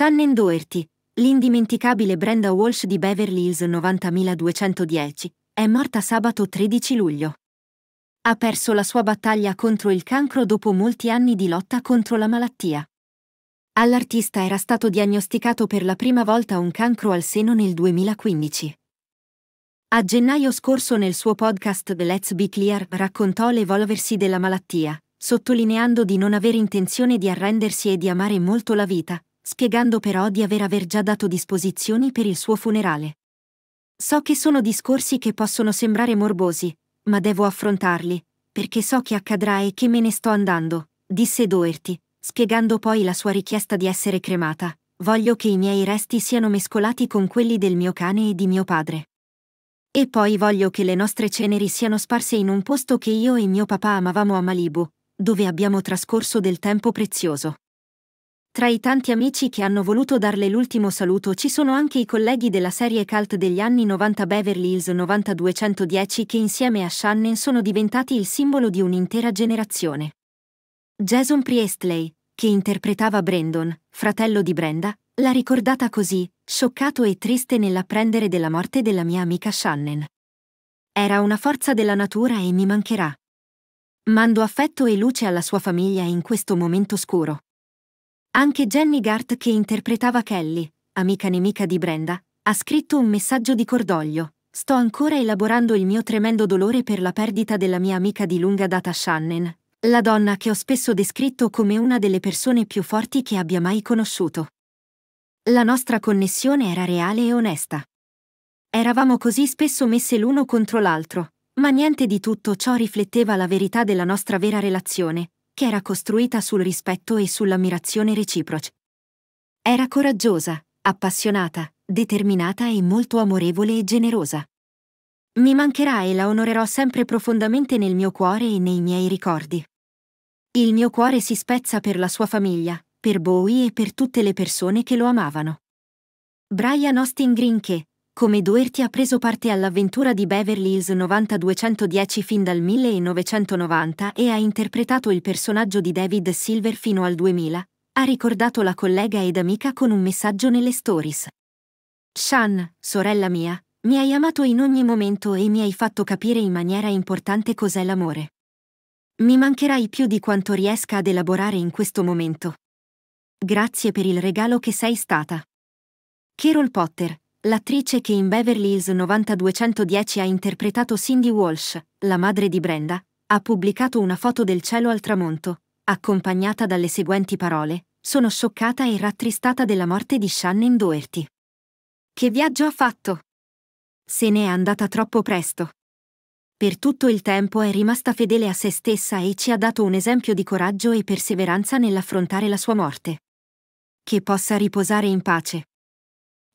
Shannon Doherty, l'indimenticabile Brenda Walsh di Beverly Hills 90210, è morta sabato 13 luglio. Ha perso la sua battaglia contro il cancro dopo molti anni di lotta contro la malattia. All'artista era stato diagnosticato per la prima volta un cancro al seno nel 2015. A gennaio scorso nel suo podcast Let's Be Clear raccontò l'evolversi della malattia, sottolineando di non avere intenzione di arrendersi e di amare molto la vita, spiegando però di aver aver già dato disposizioni per il suo funerale. So che sono discorsi che possono sembrare morbosi, ma devo affrontarli, perché so che accadrà e che me ne sto andando, disse Doherty, spiegando poi la sua richiesta di essere cremata. Voglio che i miei resti siano mescolati con quelli del mio cane e di mio padre. E poi voglio che le nostre ceneri siano sparse in un posto che io e mio papà amavamo a Malibu, dove abbiamo trascorso del tempo prezioso. Tra i tanti amici che hanno voluto darle l'ultimo saluto ci sono anche i colleghi della serie cult degli anni 90 Beverly Hills 9210 che insieme a Shannon sono diventati il simbolo di un'intera generazione. Jason Priestley, che interpretava Brandon, fratello di Brenda, l'ha ricordata così, scioccato e triste nell'apprendere della morte della mia amica Shannon. Era una forza della natura e mi mancherà. Mando affetto e luce alla sua famiglia in questo momento scuro. Anche Jenny Gart, che interpretava Kelly, amica nemica di Brenda, ha scritto un messaggio di cordoglio. Sto ancora elaborando il mio tremendo dolore per la perdita della mia amica di lunga data Shannon, la donna che ho spesso descritto come una delle persone più forti che abbia mai conosciuto. La nostra connessione era reale e onesta. Eravamo così spesso messe l'uno contro l'altro, ma niente di tutto ciò rifletteva la verità della nostra vera relazione, che era costruita sul rispetto e sull'ammirazione reciproci. Era coraggiosa, appassionata, determinata e molto amorevole e generosa. Mi mancherà e la onorerò sempre profondamente nel mio cuore e nei miei ricordi. Il mio cuore si spezza per la sua famiglia, per Bowie e per tutte le persone che lo amavano. Brian Austin Green che, come Duerti ha preso parte all'avventura di Beverly Hills 9210 fin dal 1990 e ha interpretato il personaggio di David Silver fino al 2000, ha ricordato la collega ed amica con un messaggio nelle stories. Shan, sorella mia, mi hai amato in ogni momento e mi hai fatto capire in maniera importante cos'è l'amore. Mi mancherai più di quanto riesca ad elaborare in questo momento. Grazie per il regalo che sei stata. Carol Potter, L'attrice che in Beverly Hills 9210 ha interpretato Cindy Walsh, la madre di Brenda, ha pubblicato una foto del cielo al tramonto, accompagnata dalle seguenti parole: Sono scioccata e rattristata della morte di Shannon Doherty. Che viaggio ha fatto? Se ne è andata troppo presto. Per tutto il tempo è rimasta fedele a se stessa e ci ha dato un esempio di coraggio e perseveranza nell'affrontare la sua morte. Che possa riposare in pace.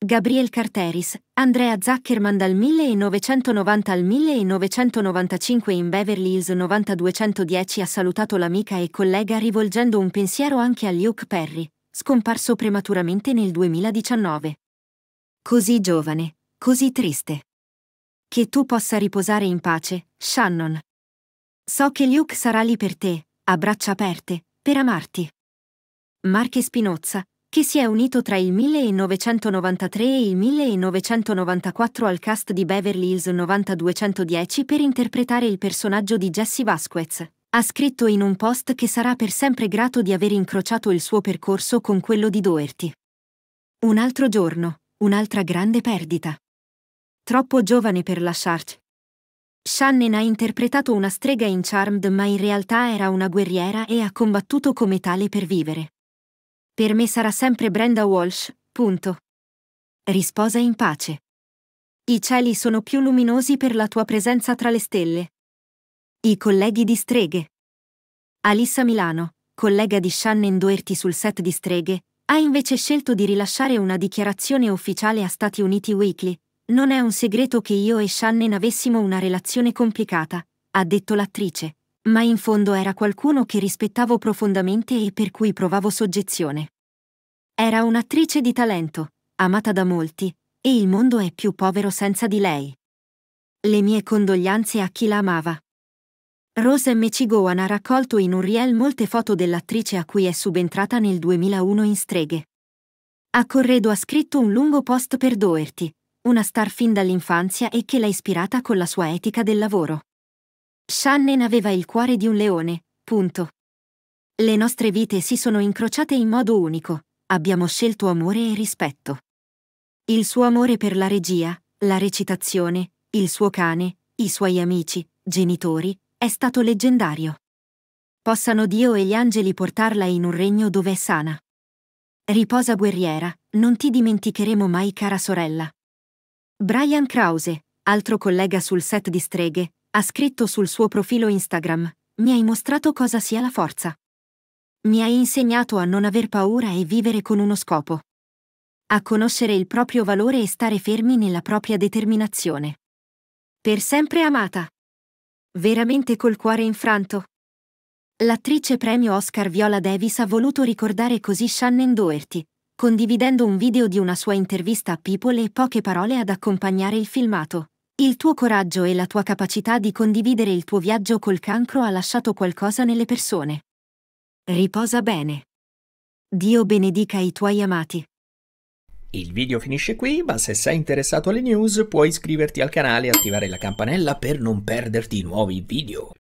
Gabriel Carteris, Andrea Zuckerman dal 1990 al 1995 in Beverly Hills 9210 ha salutato l'amica e collega rivolgendo un pensiero anche a Luke Perry, scomparso prematuramente nel 2019. Così giovane, così triste. Che tu possa riposare in pace, Shannon. So che Luke sarà lì per te, a braccia aperte, per amarti. Marche Spinozza, che si è unito tra il 1993 e il 1994 al cast di Beverly Hills 9210 per interpretare il personaggio di Jesse Vasquez. Ha scritto in un post che sarà per sempre grato di aver incrociato il suo percorso con quello di Doherty. Un altro giorno, un'altra grande perdita. Troppo giovane per lasciarci. Shannon ha interpretato una strega in Charmed ma in realtà era una guerriera e ha combattuto come tale per vivere. Per me sarà sempre Brenda Walsh, punto. Risposa in pace. I cieli sono più luminosi per la tua presenza tra le stelle. I colleghi di Streghe. Alissa Milano, collega di Shannon Doherty sul set di Streghe, ha invece scelto di rilasciare una dichiarazione ufficiale a Stati Uniti Weekly. Non è un segreto che io e Shannon avessimo una relazione complicata, ha detto l'attrice, ma in fondo era qualcuno che rispettavo profondamente e per cui provavo soggezione. Era un'attrice di talento, amata da molti, e il mondo è più povero senza di lei. Le mie condoglianze a chi la amava. Rose M. Cigoan ha raccolto in un riel molte foto dell'attrice a cui è subentrata nel 2001 in Streghe. A Corredo ha scritto un lungo post per Doherty, una star fin dall'infanzia e che l'ha ispirata con la sua etica del lavoro. Shannon aveva il cuore di un leone, punto. Le nostre vite si sono incrociate in modo unico, abbiamo scelto amore e rispetto. Il suo amore per la regia, la recitazione, il suo cane, i suoi amici, genitori, è stato leggendario. Possano Dio e gli angeli portarla in un regno dove è sana. Riposa guerriera, non ti dimenticheremo mai cara sorella. Brian Krause, altro collega sul set di Streghe, ha scritto sul suo profilo Instagram, mi hai mostrato cosa sia la forza. Mi hai insegnato a non aver paura e vivere con uno scopo. A conoscere il proprio valore e stare fermi nella propria determinazione. Per sempre amata. Veramente col cuore infranto. L'attrice premio Oscar Viola Davis ha voluto ricordare così Shannon Doherty, condividendo un video di una sua intervista a People e poche parole ad accompagnare il filmato. Il tuo coraggio e la tua capacità di condividere il tuo viaggio col cancro ha lasciato qualcosa nelle persone. Riposa bene. Dio benedica i tuoi amati. Il video finisce qui, ma se sei interessato alle news puoi iscriverti al canale e attivare la campanella per non perderti nuovi video.